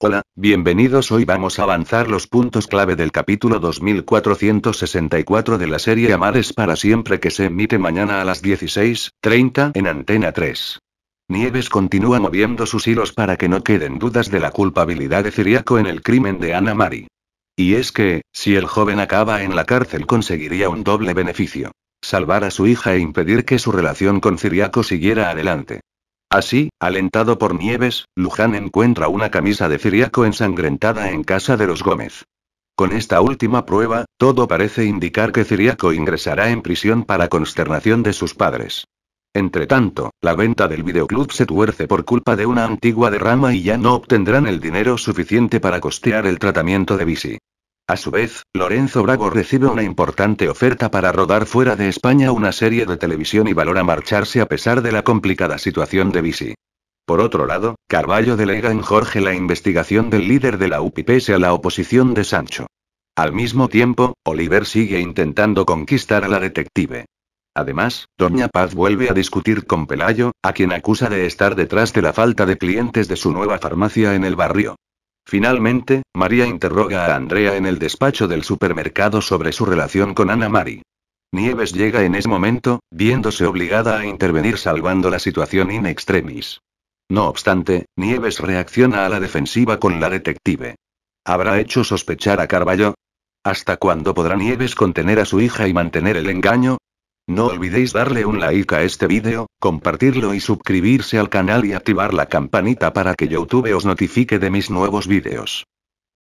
Hola, bienvenidos. Hoy vamos a avanzar los puntos clave del capítulo 2464 de la serie Amares para siempre que se emite mañana a las 16:30 en Antena 3. Nieves continúa moviendo sus hilos para que no queden dudas de la culpabilidad de Ciriaco en el crimen de Ana Mari. Y es que, si el joven acaba en la cárcel conseguiría un doble beneficio. Salvar a su hija e impedir que su relación con Ciriaco siguiera adelante. Así, alentado por Nieves, Luján encuentra una camisa de Ciriaco ensangrentada en casa de los Gómez. Con esta última prueba, todo parece indicar que Ciriaco ingresará en prisión para consternación de sus padres. Entretanto, la venta del videoclub se tuerce por culpa de una antigua derrama y ya no obtendrán el dinero suficiente para costear el tratamiento de Bisi. A su vez, Lorenzo Bravo recibe una importante oferta para rodar fuera de España una serie de televisión y valora marcharse a pesar de la complicada situación de Visi. Por otro lado, Carballo delega en Jorge la investigación del líder de la UPPS e e a la oposición de Sancho. Al mismo tiempo, Oliver sigue intentando conquistar a la detective. Además, Doña Paz vuelve a discutir con Pelayo, a quien acusa de estar detrás de la falta de clientes de su nueva farmacia en el barrio. Finalmente, María interroga a Andrea en el despacho del supermercado sobre su relación con Ana Mari. Nieves llega en ese momento, viéndose obligada a intervenir salvando la situación in extremis. No obstante, Nieves reacciona a la defensiva con la detective. ¿Habrá hecho sospechar a Carballo? ¿Hasta cuándo podrá Nieves contener a su hija y mantener el engaño? No olvidéis darle un like a este vídeo, compartirlo y suscribirse al canal y activar la campanita para que YouTube os notifique de mis nuevos vídeos.